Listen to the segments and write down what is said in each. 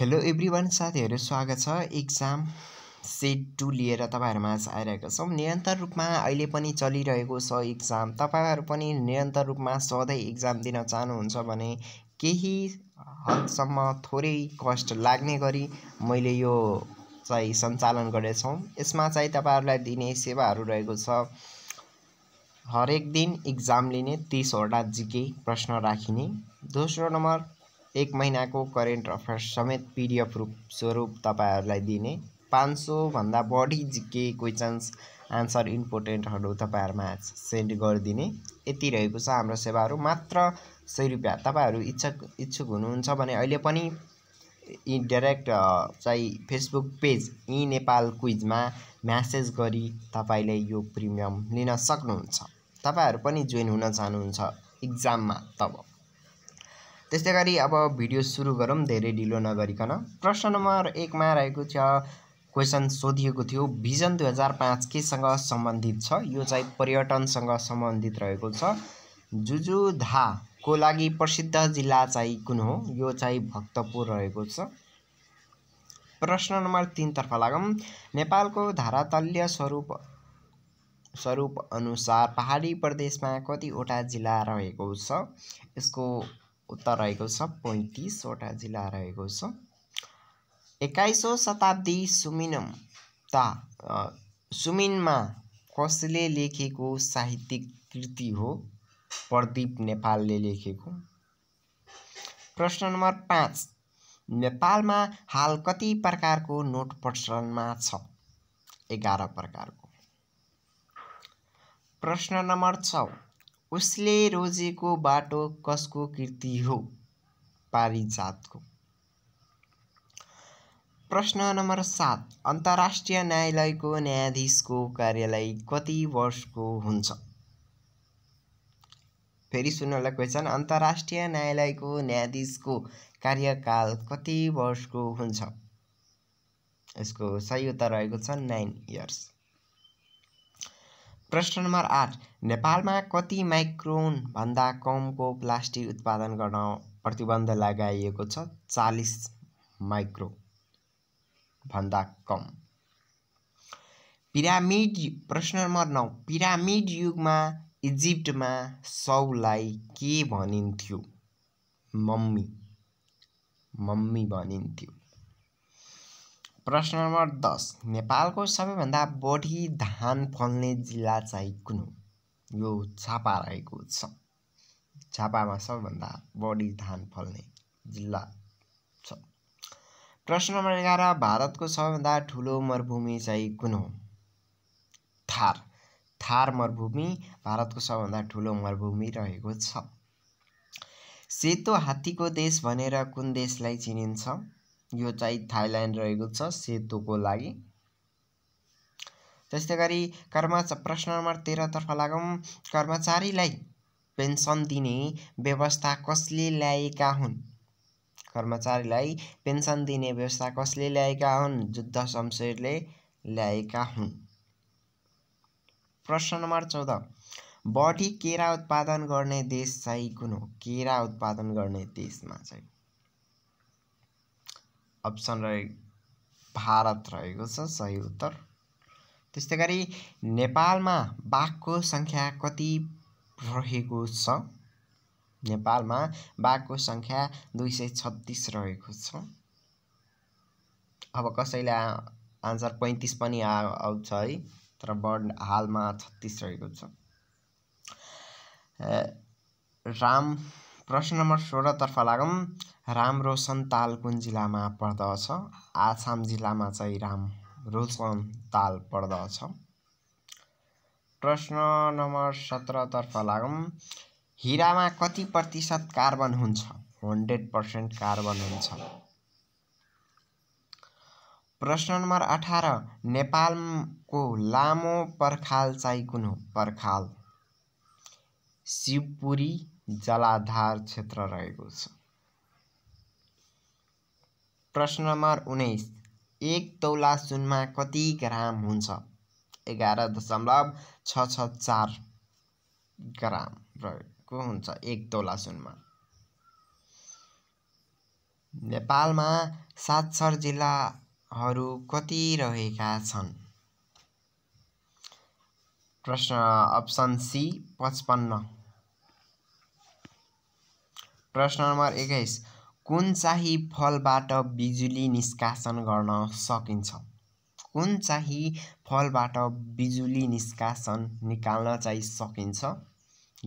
hello every one साथीहरू स्वागत छ इक्जाम सेट टू लिएर तपाईँहरूमा आइरहेका छौँ निरन्तर रूपमा अहिले पनि चलिरहेको छ इक्जाम तपाईँहरू पनि निरन्तर रूपमा सधैँ इक्जाम दिन चाहनुहुन्छ भने केही हदसम्म थोरै कष्ट लाग्ने गरी मैले यो चाहिँ सञ्चालन गरेछौँ यसमा चाहिँ तपाईँहरूलाई दिने सेवाहरू रहेको छ हरेक दिन इक्जाम लिने तिसवटा जिके प्रश्न राखिने दोस्रो नम्बर एक महिनाको करेन्ट अफेयर्स समेत पिडिएफ रूप स्वरूप तपाईँहरूलाई दिने पाँच सौभन्दा बढी जिके क्वेसन्स आन्सर इम्पोर्टेन्टहरू तपाईँहरूमा सेन्ड गरिदिने यति रहेको छ हाम्रो सेवाहरू मात्र सय रुपियाँ तपाईँहरू इच्छुक इच्छुक हुनुहुन्छ भने अहिले पनि यी डाइरेक्ट चाहिँ फेसबुक पेज इ नेपाल क्विजमा म्यासेज गरी तपाईँले यो प्रिमियम लिन सक्नुहुन्छ तपाईँहरू पनि जोइन हुन चाहनुहुन्छ इक्जाममा तब त्यस्तै गरी अब भिडियो सुरु गरौँ धेरै ढिलो नगरिकन प्रश्न नम्बर एकमा रहेको छ क्वेसन सोधिएको थियो भिजन दुई हजार पाँच केसँग सम्बन्धित छ यो चाहिँ पर्यटनसँग सम्बन्धित रहेको छ जुजुधाको लागि प्रसिद्ध जिल्ला चाहिँ कुन हो यो चाहिँ भक्तपुर रहेको छ प्रश्न नम्बर तिनतर्फ लागौँ नेपालको धारातल्य स्वरूप स्वरूप अनुसार पहाडी प्रदेशमा कतिवटा जिल्ला रहेको छ यसको उत्तर रहेको छ पैँतिसवटा जिल्ला रहेको छ एक्काइसौँ शताब्दी सुमिनम ता सुमिनमा कसले लेखेको साहित्यिक कृति हो प्रदीप नेपालले लेखेको प्रश्न नम्बर पाँच नेपालमा हाल कति प्रकारको नोट प्रचलनमा छ एघार प्रकारको प्रश्न नम्बर छ उसले रोजेको बाटो कसको कृति हो पारिजातको प्रश्न नम्बर सात अन्तर्राष्ट्रिय न्यायालयको न्यायाधीशको कार्यालय कति वर्षको हुन्छ फेरि सुन्नलाई क्वेसन अन्तर्राष्ट्रिय न्यायालयको न्यायाधीशको कार्यकाल कति वर्षको हुन्छ यसको सही उत्तर रहेको छ नाइन इयर्स प्रश्न नम्बर आठ नेपालमा कति भन्दा कमको प्लास्टिक उत्पादन गर्न प्रतिबन्ध लगाइएको छ चालिस माइक्रो भन्दा कम पिरामिड प्रश्न नम्बर नौ पिरामिड युगमा इजिप्टमा सौलाई के भनिन्थ्यो मम्मी मम्मी भनिन्थ्यो प्रश्न नम्बर दस नेपालको सबैभन्दा बढी धान फल्ने जिल्ला चाहिँ कुन हो यो छापा रहेको छ छापामा सबैभन्दा बढी धान फल्ने जिल्ला छ प्रश्न नम्बर एघार भारतको सबैभन्दा ठुलो मरुभूमि चाहिँ कुन हो थार थार मरुभूमि भारतको सबैभन्दा ठुलो मरुभूमि रहेको छ सेतो हात्तीको देश भनेर कुन देशलाई चिनिन्छ यो चाहिँ थाइल्यान्ड रहेको छ सेतोको लागि त्यस्तै गरी कर्मचा प्रश्न नम्बर तेह्रतर्फ लागौँ कर्मचारीलाई पेन्सन दिने व्यवस्था कसले ल्याएका हुन् कर्मचारीलाई पेन्सन दिने व्यवस्था कसले ल्याएका हुन् जुद्ध शमशेरले ल्याएका हुन् प्रश्न नम्बर चौध बढी केरा उत्पादन गर्ने देश चाहिँ कुन हो केरा उत्पादन गर्ने देशमा चाहिँ अप्सन रहे भारत रहेको छ सही उत्तर त्यस्तै गरी नेपालमा बाघको सङ्ख्या कति रहेको छ नेपालमा बाघको सङ्ख्या दुई सय छत्तिस रहेको छ अब कसैले आन्सर पैँतिस पनि आउँछ है तर बर्ड हालमा छत्तिस रहेको छ राम प्रश्न नम्बर सोह्रतर्फ लागौँ राम्रो कुन जिल्लामा पर्दछ आसाम जिल्लामा चाहिँ राम रोसन ताल पर्दछ प्रश्न नम्बर सत्रतर्फ लागौँ हिरामा कति प्रतिशत कार्बन हुन्छ हन्ड्रेड पर्सेन्ट कार्बन हुन्छ प्रश्न नम्बर अठार नेपालको लामो पर्खाल चाहिँ कुन हो पर्खाल शिवपुरी जलाधार क्षेत्र रहेको छ प्रश्न नम्बर उन्नाइस एक तौला सुनमा कति ग्राम हुन्छ एघार दशमलव छ छ चार ग्राम रहेको हुन्छ एक तौला सुनमा नेपालमा सातसर जिल्लाहरू कति रहेका छन् प्रश्न अप्सन सी पचपन्न प्रश्न नम्बर एक्काइस कुन चाहिँ फलबाट बिजुली निष्कासन गर्न सकिन्छ कुन चाहिँ फलबाट बिजुली निष्कासन निकाल्न चाहिँ सकिन्छ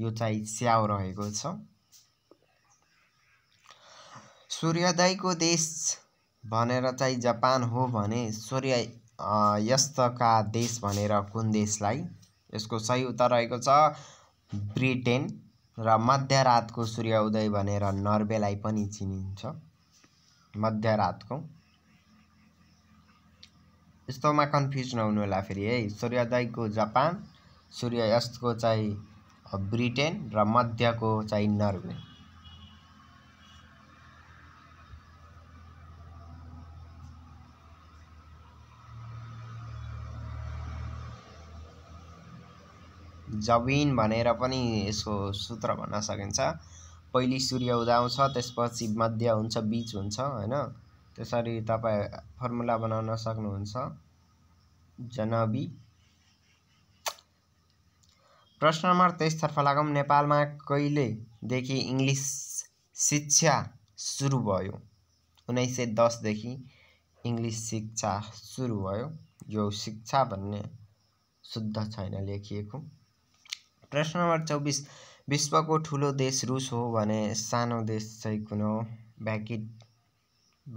यो चाहिँ स्याउ रहेको छ सूर्योदयको देश भनेर चाहिँ जापान हो भने सूर्य यस्तका देश भनेर कुन देशलाई यसको सही उत्तर रहेको छ ब्रिटेन र मध्यरातको उदय भनेर नर्वेलाई पनि चिनिन्छ मध्यरातको यस्तोमा कन्फ्युज नहुनु होला फेरि है सूर्योदयको जापान सूर्यास्तको चाहिँ ब्रिटेन र मध्यको चाहिँ नर्वे जमिन भनेर पनि यसको सूत्र भन्न सकिन्छ पहिले सूर्य उदाउँछ त्यसपछि मध्य हुन्छ बिच हुन्छ होइन त्यसरी तपाईँ फर्मुला बनाउन सक्नुहुन्छ जनबी प्रश्न नम्बर तेइसतर्फ लागौँ नेपालमा कहिलेदेखि इङ्ग्लिस शिक्षा सुरु भयो उन्नाइस सय दसदेखि इङ्ग्लिस शिक्षा सुरु भयो यो शिक्षा भन्ने शुद्ध छैन लेखिएको प्रश्न नम्बर चौबिस विश्वको ठुलो देश रुस हो भने सानो देश चाहिँ कुन हो भ्याकिट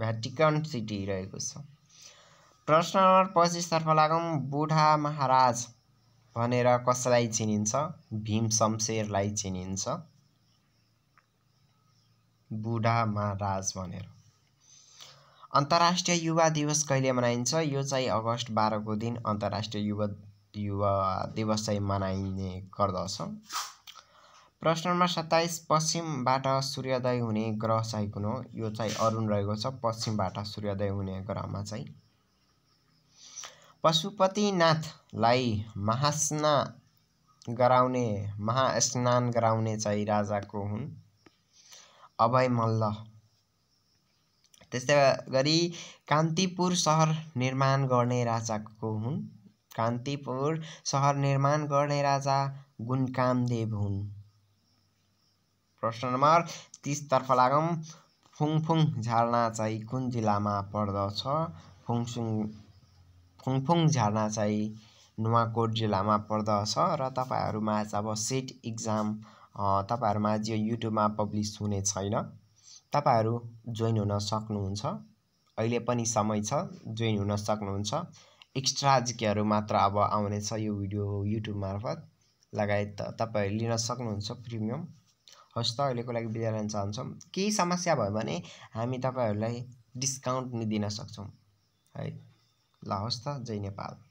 भ्याटिकन सिटी रहेको छ प्रश्न नम्बर पच्चिसतर्फ लागौँ बुढा महाराज भनेर कसलाई चिनिन्छ भीम शमशेरलाई चिनिन्छ बुढा महाराज भनेर अन्तर्राष्ट्रिय युवा दिवस कहिले मनाइन्छ यो चाहिँ अगस्त बाह्रको दिन अन्तर्राष्ट्रिय युवा दिवा दिवसै मनाइने गर्दछ प्रश्न नम्बर सत्ताइस पश्चिमबाट सूर्योदय हुने ग्रह चाहिँ कुन हो यो चाहिँ अरुण रहेको छ पश्चिमबाट सूर्योदय हुने ग्रहमा चाहिँ पशुपतिनाथलाई महास्ना गराउने महास्नान गराउने चाहिँ राजाको हुन् अभय मल्ल त्यस्तै गरी कान्तिपुर सहर निर्माण गर्ने राजाको हुन् कान्तिपुर सहर निर्माण गर्ने राजा गुणकामदेव हुन् प्रश्न नम्बर तिसतर्फ लागौँ फुङफुङ झरना चाहिँ कुन जिल्लामा पर्दछ फुङसुङ फुङफुङ झरना चाहिँ नुवाकोट जिल्लामा पर्दछ र तपाईँहरूमा अब सेट इक्जाम तपाईँहरूमा यो युट्युबमा पब्लिस हुने छैन तपाईँहरू जोइन हुन सक्नुहुन्छ अहिले पनि समय छ जोइन हुन सक्नुहुन्छ एक्स्ट्रा जिकेहरू मात्र अब आउनेछ यो भिडियो युट्युब मार्फत लगायत तपाईँहरू लिन सक्नुहुन्छ प्रिमियम हस् त अहिलेको लागि बिदा रहन चाहन्छौँ केही समस्या भयो भने हामी तपाईँहरूलाई डिस्काउन्ट पनि दिन सक्छौँ है ल हस् त जय नेपाल